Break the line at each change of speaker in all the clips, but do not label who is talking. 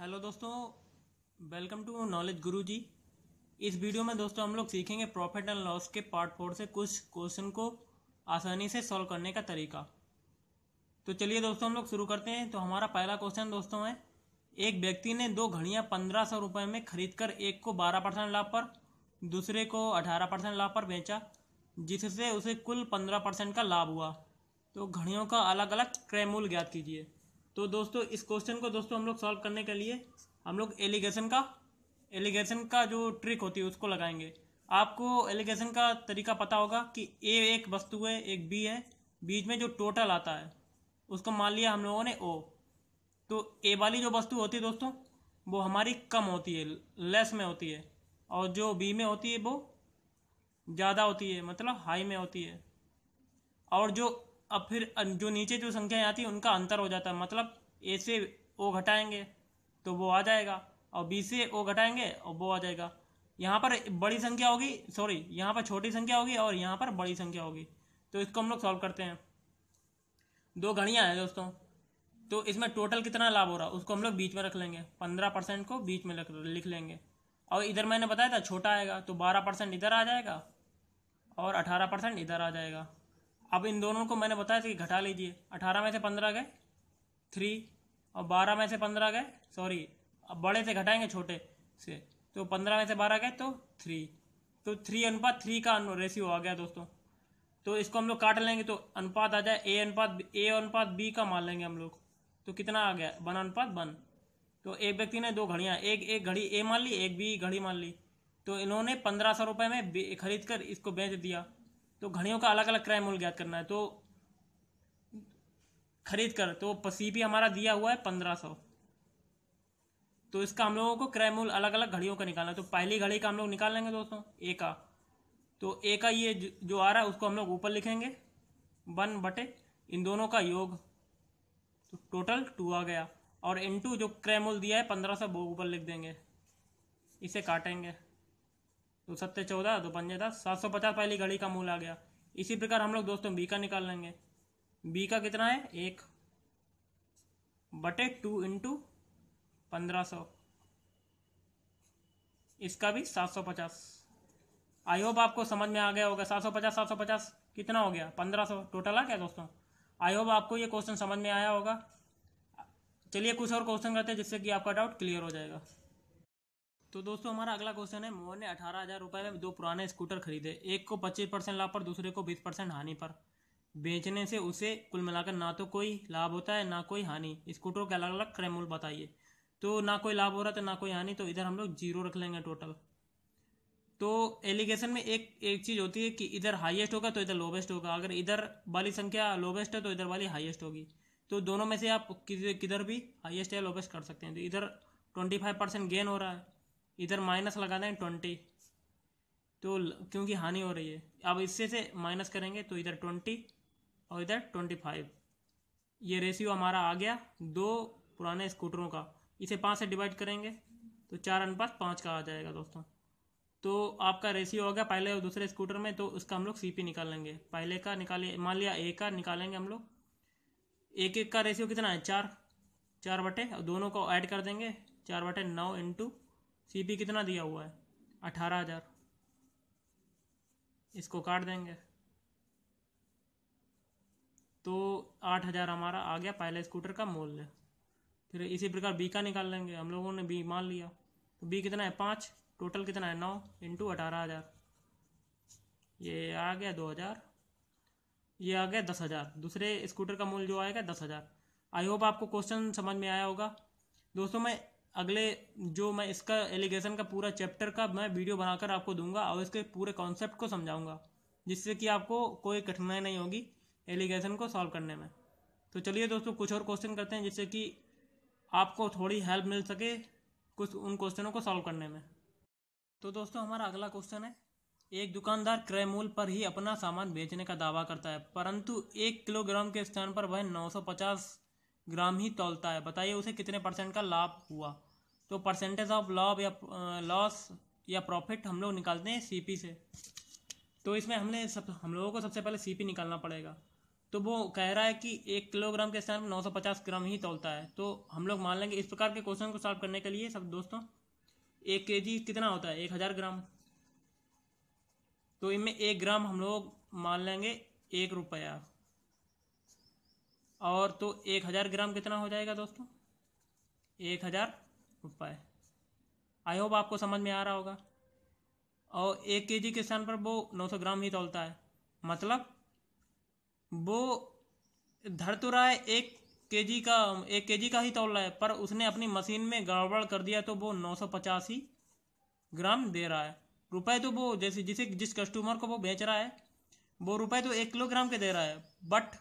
hello दोस्तों welcome to knowledge गुरु जी इस वीडियो में दोस्तों हम लोग सीखेंगे प्रॉफिट एंड लॉस के पार्ट फोर से कुछ क्वेश्चन को आसानी से सॉल्व करने का तरीका तो चलिए दोस्तों हम लोग शुरू करते हैं तो हमारा पहला क्वेश्चन दोस्तों है एक व्यक्ति ने दो घड़ियाँ पंद्रह सौ रुपये में खरीद कर एक को बारह परसेंट लाभ पर दूसरे को अठारह परसेंट लाभ पर बेचा जिससे उसे कुल पंद्रह परसेंट का लाभ हुआ तो घड़ियों का अलग अलग क्रय मूल्य ज्ञात कीजिए तो दोस्तों इस क्वेश्चन को दोस्तों हम लोग सॉल्व करने के लिए हम लोग एलिगेशन का एलिगेशन का जो ट्रिक होती है उसको लगाएंगे आपको एलिगेशन का तरीका पता होगा कि ए एक वस्तु है एक बी है बीच में जो टोटल आता है उसको मान लिया हम लोगों ने ओ तो ए वाली जो वस्तु होती है दोस्तों वो हमारी कम होती है लेस में होती है और जो बी में होती है वो ज़्यादा होती है मतलब हाई में होती है और जो अब फिर जो नीचे जो संख्याएं आती हैं उनका अंतर हो जाता है मतलब ए से ओ घटाएंगे तो वो आ जाएगा और बी से ओ घटाएंगे और वो आ जाएगा यहाँ पर बड़ी संख्या होगी सॉरी यहाँ पर छोटी संख्या होगी और यहाँ पर बड़ी संख्या होगी तो इसको हम लोग सॉल्व करते हैं दो घड़ियाँ हैं दोस्तों तो इसमें टोटल कितना लाभ हो रहा है उसको हम लोग बीच में रख लेंगे पंद्रह परसेंट को बीच में लिख लेंगे और इधर मैंने बताया था छोटा आएगा तो बारह परसेंट इधर आ जाएगा और अठारह परसेंट इधर आ जाएगा अब इन दोनों को मैंने बताया था कि घटा लीजिए अठारह में से पंद्रह गए थ्री और बारह में से पंद्रह गए सॉरी अब बड़े से घटाएंगे छोटे से तो पंद्रह में से बारह गए तो थ्री तो थ्री अनुपात थ्री का रेशियो आ गया दोस्तों तो इसको हम लोग काट लेंगे तो अनुपात आ जाए ए अनुपात ए अनुपात बी का मान लेंगे हम लोग तो कितना आ गया वन अनुपात वन तो एक व्यक्ति ने दो घड़ियाँ एक एक घड़ी ए मान ली एक बी घड़ी मान ली तो इन्होंने पंद्रह सौ रुपये में खरीद कर इसको बेच दिया तो घड़ियों का अलग अलग क्रय मूल्य ज्ञात करना है तो खरीद कर तो सीपी हमारा दिया हुआ है पंद्रह सौ तो इसका हम लोगों को क्रय मूल्य अलग अलग घड़ियों का निकालना है तो पहली घड़ी का हम लोग निकाल लेंगे दोस्तों ए का तो ए का ये जो आ रहा है उसको हम लोग ऊपर लिखेंगे वन बटे इन दोनों का योग तो टोटल टू आ गया और इन टू जो क्रय मूल्य दिया है पंद्रह सौ वो ऊपर लिख देंगे इसे काटेंगे तो सत्तर चौदह तो पंजे दस सात सौ पचास पहली घड़ी का मूल आ गया इसी प्रकार हम लोग दोस्तों बी का निकाल लेंगे बी का कितना है एक बटे टू इंटू पंद्रह सौ इसका भी सात सौ पचास आई होप आपको समझ में आ गया होगा सात सौ पचास सात सौ पचास कितना हो गया पंद्रह सौ टोटल आ गया दोस्तों आई होप आपको ये क्वेश्चन समझ में आया होगा चलिए कुछ और क्वेश्चन करते हैं जिससे कि आपका डाउट क्लियर हो जाएगा तो दोस्तों हमारा अगला क्वेश्चन है मोहन ने अठारह हज़ार रुपये में दो पुराने स्कूटर खरीदे एक को पच्चीस परसेंट लाभ पर दूसरे को बीस परसेंट हानि पर बेचने से उसे कुल मिलाकर ना तो कोई लाभ होता है ना कोई हानि स्कूटर के अलग अलग क्रय मूल्य बताइए तो ना कोई लाभ हो रहा था तो ना कोई हानि तो इधर हम लोग जीरो रख लेंगे टोटल तो एलिगेशन में एक एक चीज़ होती है कि इधर हाईएस्ट होगा तो इधर लोवेस्ट होगा अगर इधर वाली संख्या लोवेस्ट है तो इधर वाली हाईएस्ट होगी तो दोनों में से आप किधर भी हाईएस्ट या लोवेस्ट कर सकते हैं तो इधर ट्वेंटी फाइव परसेंट गेन हो रहा है इधर माइनस लगा दें ट्वेंटी तो क्योंकि हानि हो रही है अब इससे से माइनस करेंगे तो इधर ट्वेंटी और इधर ट्वेंटी फाइव ये रेशियो हमारा आ गया दो पुराने स्कूटरों का इसे पाँच से डिवाइड करेंगे तो चार अनुपात पाँच का आ जाएगा दोस्तों तो आपका रेशियो गया पहले और दूसरे स्कूटर में तो उसका हम लोग सी पी निकाल लेंगे पहले का निकालिए मान लिया ए का निकालेंगे हम लोग एक एक का रेशियो कितना है चार चार बटे और दोनों को ऐड कर देंगे चार बटे नौ इंटू सीपी कितना दिया हुआ है अठारह हज़ार इसको काट देंगे तो आठ हज़ार हमारा आ गया पहले स्कूटर का मूल्य फिर इसी प्रकार बी का निकाल लेंगे हम लोगों ने बी मान लिया तो बी कितना है पाँच टोटल कितना है नौ इंटू अठारह हज़ार ये आ गया दो हज़ार ये आ गया दस हज़ार दूसरे स्कूटर का मूल्य जो आएगा दस हज़ार आई होप आपको क्वेश्चन समझ में आया होगा दोस्तों मैं अगले जो मैं इसका एलिगेशन का पूरा चैप्टर का मैं वीडियो बनाकर आपको दूंगा और इसके पूरे कॉन्सेप्ट को समझाऊंगा जिससे कि आपको कोई कठिनाई नहीं होगी एलिगेशन को सॉल्व करने में तो चलिए दोस्तों कुछ और क्वेश्चन करते हैं जिससे कि आपको थोड़ी हेल्प मिल सके कुछ उन क्वेश्चनों को सॉल्व करने में तो दोस्तों हमारा अगला क्वेश्चन है एक दुकानदार क्रय मूल्य पर ही अपना सामान बेचने का दावा करता है परंतु एक किलोग्राम के स्थान पर वह नौ ग्राम ही तोलता है बताइए उसे कितने परसेंट का लाभ हुआ तो परसेंटेज ऑफ लाभ या लॉस या प्रॉफिट हम लोग निकालते हैं सीपी से तो इसमें हमने सब हम लोगों को सबसे पहले सीपी निकालना पड़ेगा तो वो कह रहा है कि एक किलोग्राम के स्थान पर नौ सौ पचास ग्राम ही तोलता है तो हम लोग मान लेंगे इस प्रकार के क्वेश्चन को सॉल्व करने के लिए सब दोस्तों एक के जी कितना होता है एक हज़ार ग्राम तो इनमें एक ग्राम हम लोग मान लेंगे एक रुपया और तो एक हज़ार ग्राम कितना हो जाएगा दोस्तों एक हज़ार रुपये आई होप आपको समझ में आ रहा होगा और एक के जी के स्थान पर वो नौ सौ ग्राम ही तोलता है मतलब वो धर तो रहा है एक के जी का एक के जी का ही तोल रहा है पर उसने अपनी मशीन में गड़बड़ कर दिया तो वो नौ सौ पचासी ग्राम दे रहा है रुपए तो वो जैसे जिसे जिस कस्टमर को वो बेच रहा है वो रुपए तो एक किलोग्राम के दे रहा है बट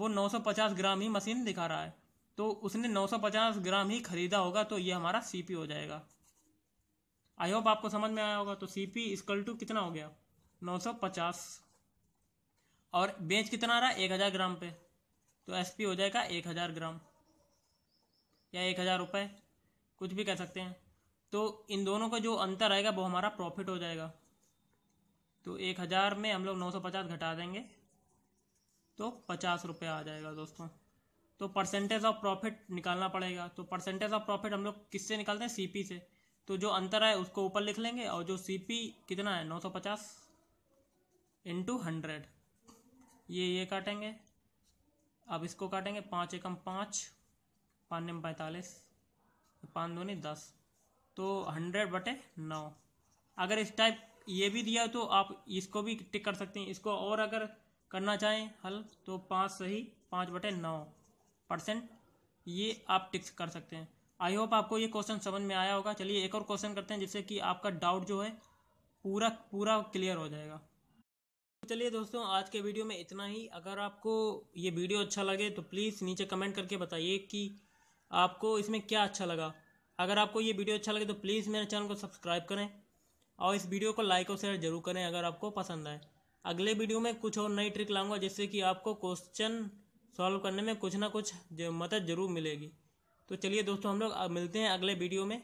वो 950 ग्राम ही मशीन दिखा रहा है तो उसने 950 ग्राम ही खरीदा होगा तो ये हमारा सी हो जाएगा आई होप आपको समझ में आया होगा तो सी पी स्कल टू कितना हो गया 950 और बेच कितना आ रहा है एक हज़ार ग्राम पे तो एस पी हो जाएगा एक हज़ार ग्राम या एक हज़ार रुपये कुछ भी कह सकते हैं तो इन दोनों का जो अंतर आएगा वो हमारा प्रॉफिट हो जाएगा तो एक हज़ार में हम लोग नौ सौ पचास घटा देंगे तो पचास रुपये आ जाएगा दोस्तों तो परसेंटेज ऑफ प्रॉफिट निकालना पड़ेगा तो परसेंटेज ऑफ प्रॉफिट हम लोग किससे निकालते हैं सीपी से तो जो अंतर है उसको ऊपर लिख लेंगे और जो सीपी कितना है नौ सौ पचास इंटू हंड्रेड ये ये काटेंगे अब इसको काटेंगे पाँच एकम पाँच पाँच में पैंतालीस पाँच दूनी दस तो हंड्रेड बटे नौ अगर इस टाइप ये भी दिया तो आप इसको भी टिक कर सकते हैं इसको और अगर करना चाहें हल तो पाँच सही पाँच बटे नौ परसेंट ये आप टिक्स कर सकते हैं आई होप आपको ये क्वेश्चन समझ में आया होगा चलिए एक और क्वेश्चन करते हैं जिससे कि आपका डाउट जो है पूरा पूरा क्लियर हो जाएगा तो चलिए दोस्तों आज के वीडियो में इतना ही अगर आपको ये वीडियो अच्छा लगे तो प्लीज़ नीचे कमेंट करके बताइए कि आपको इसमें क्या अच्छा लगा अगर आपको ये वीडियो अच्छा लगे तो प्लीज़ मेरे चैनल को सब्सक्राइब करें और इस वीडियो को लाइक और शेयर जरूर करें अगर आपको पसंद आए अगले वीडियो में कुछ और नई ट्रिक लाऊंगा जिससे कि आपको क्वेश्चन सॉल्व करने में कुछ ना कुछ मदद जरूर मिलेगी तो चलिए दोस्तों हम लोग मिलते हैं अगले वीडियो में